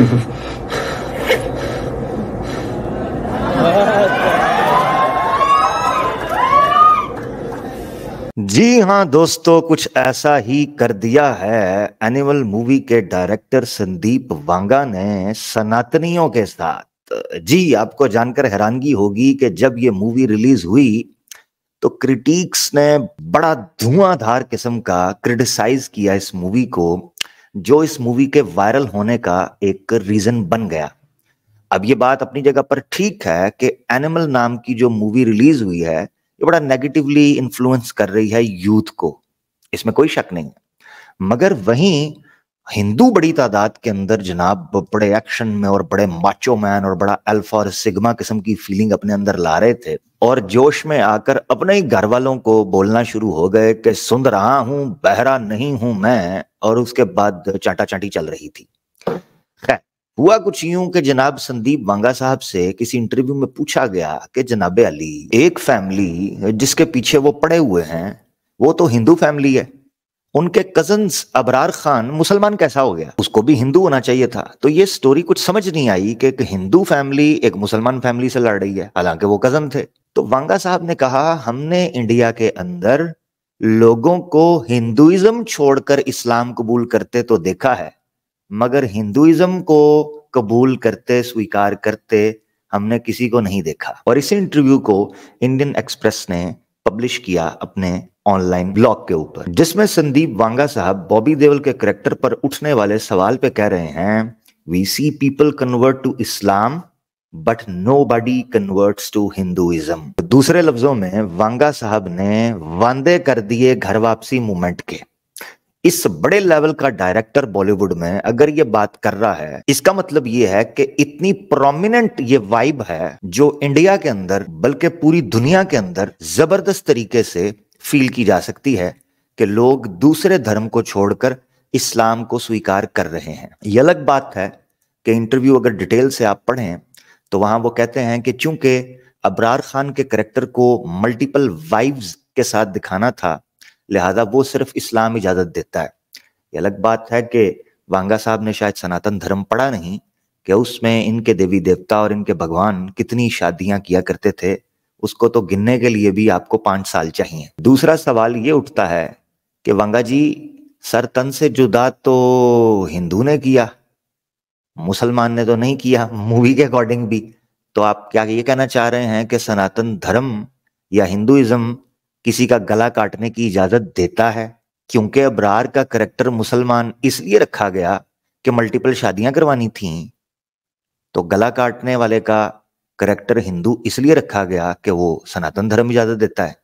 जी हाँ दोस्तों कुछ ऐसा ही कर दिया है एनिमल मूवी के डायरेक्टर संदीप वांगा ने सनातनियों के साथ जी आपको जानकर हैरानगी होगी कि जब ये मूवी रिलीज हुई तो क्रिटिक्स ने बड़ा धुआंधार किस्म का क्रिटिसाइज किया इस मूवी को जो इस मूवी के वायरल होने का एक रीजन बन गया अब ये बात अपनी जगह पर ठीक है कि एनिमल नाम की जो मूवी रिलीज हुई है ये बड़ा नेगेटिवली इन्फ्लुएंस कर रही है यूथ को इसमें कोई शक नहीं है मगर वहीं हिंदू बड़ी तादाद के अंदर जनाब बड़े एक्शन में और बड़े माचो मैन और बड़ा अल्फा और सिग्मा किस्म की फीलिंग अपने अंदर ला रहे थे और जोश में आकर अपने ही घर वालों को बोलना शुरू हो गए कि सुन रहा हूं बहरा नहीं हूं मैं और उसके बाद चाटा चाटी चल रही थी हुआ कुछ यूं कि जनाब संदीप बांगा साहब से किसी इंटरव्यू में पूछा गया कि जनाबे अली एक फैमिली जिसके पीछे वो पड़े हुए हैं वो तो हिंदू फैमिली है उनके कजन अबरार खान मुसलमान कैसा हो गया उसको भी हिंदू होना चाहिए था तो ये स्टोरी कुछ समझ नहीं आई कि एक हिंदू फैमिली एक मुसलमान फैमिली से लड़ रही है हालांकि वो कजन थे तो वांगा साहब ने कहा हमने इंडिया के अंदर लोगों को हिंदुइज्म छोड़कर इस्लाम कबूल करते तो देखा है मगर हिंदुइज्म को कबूल करते स्वीकार करते हमने किसी को नहीं देखा और इसी इंटरव्यू को इंडियन एक्सप्रेस ने पब्लिश किया अपने ऑनलाइन ब्लॉग के ऊपर जिसमें संदीप वांगा साहब बॉबी देवल के करेक्टर पर उठने वाले सवाल पे कह रहे हैं we see people convert to Islam but nobody convert to Hinduism दूसरे लफ्जों में वांगा साहब ने वादे कर दिए घर वापसी मूवमेंट के इस बड़े लेवल का डायरेक्टर बॉलीवुड में अगर ये बात कर रहा है इसका मतलब ये है कि इतनी प्रोमिनेंट ये वाइब है जो इंडिया के अंदर बल्कि पूरी दुनिया के अंदर जबरदस्त तरीके से फील की जा सकती है कि लोग दूसरे धर्म को छोड़कर इस्लाम को स्वीकार कर रहे हैं यह अलग बात है कि इंटरव्यू अगर डिटेल से आप पढ़ें तो वहां वो कहते हैं कि चूंकि अबरार खान के करेक्टर को मल्टीपल वाइव्स के साथ दिखाना था लिहाजा वो सिर्फ इस्लाम इजाज़त देता है यह अलग बात है कि वांगा साहब ने शायद सनातन धर्म पढ़ा नहीं कि उसमें इनके देवी देवता और इनके भगवान कितनी शादियां किया करते थे उसको तो गिनने के लिए भी आपको पांच साल चाहिए दूसरा सवाल ये उठता है कि वंगा जी सर तन से जुदा तो हिंदू ने किया मुसलमान ने तो नहीं किया मूवी के अकॉर्डिंग भी तो आप क्या ये कहना चाह रहे हैं कि सनातन धर्म या हिंदुइज्म किसी का गला काटने की इजाजत देता है क्योंकि अबरार का करेक्टर मुसलमान इसलिए रखा गया कि मल्टीपल शादियां करवानी थी तो गला काटने वाले का करेक्टर हिंदू इसलिए रखा गया कि वो सनातन धर्म इजाजत देता है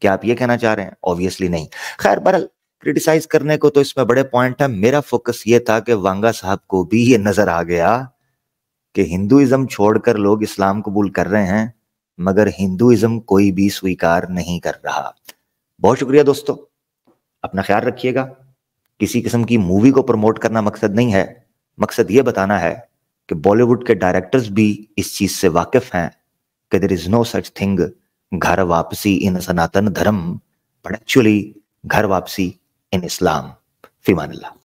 क्या आप ये कहना चाह रहे हैं ऑब्वियसली नहीं खैर बहरहाल क्रिटिसाइज करने को तो इसमें बड़े पॉइंट है मेरा फोकस ये था कि वांगा साहब को भी ये नजर आ गया कि हिंदुइज्म छोड़कर लोग इस्लाम कबूल कर रहे हैं मगर हिंदुइज्म कोई भी स्वीकार नहीं कर रहा बहुत शुक्रिया दोस्तों अपना ख्याल रखिएगा किसी किस्म की मूवी को प्रमोट करना मकसद नहीं है मकसद ये बताना है कि बॉलीवुड के डायरेक्टर्स भी इस चीज से वाकिफ हैं कि there is no such thing ghar wapsi इन सनातन धर्म बट एक्चुअली घर वापसी इन इस्लाम फीमान